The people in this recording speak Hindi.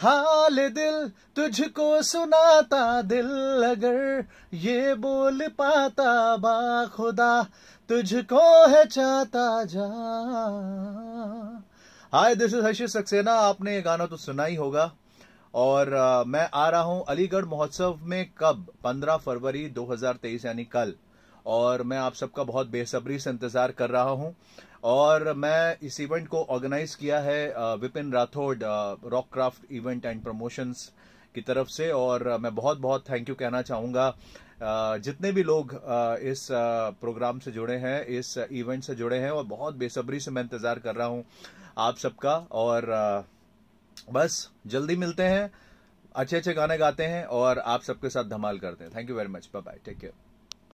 हाल दिल तुझको सुनाता दिल अगर ये बोल पाता बा खुदा तुझको है चाहता जा hi this is Harshit Saxena आपने ये गाना तो सुना ही होगा और आ, मैं आ रहा हूं अलीगढ़ महोत्सव में कब 15 फरवरी 2023 यानी कल और मैं आप सबका बहुत बेसब्री से इंतज़ार कर रहा हूं और मैं इस इवेंट को ऑर्गेनाइज किया है Vipin Rathore rock craft event and promotions की तरफ से और मैं बहुत बहुत थैंक यू कहना चाहूंगा जितने भी लोग इस प्रोग्राम से जुड़े हैं इस इवेंट से जुड़े हैं और बहुत बेसब्री से मैं इंतज़ार कर रहा हूँ आप सबका और बस जल्दी मिलते हैं अच्छे अच्छे गाने गाते हैं और आप सबके साथ धमाल करते हैं thank you very much bye bye take care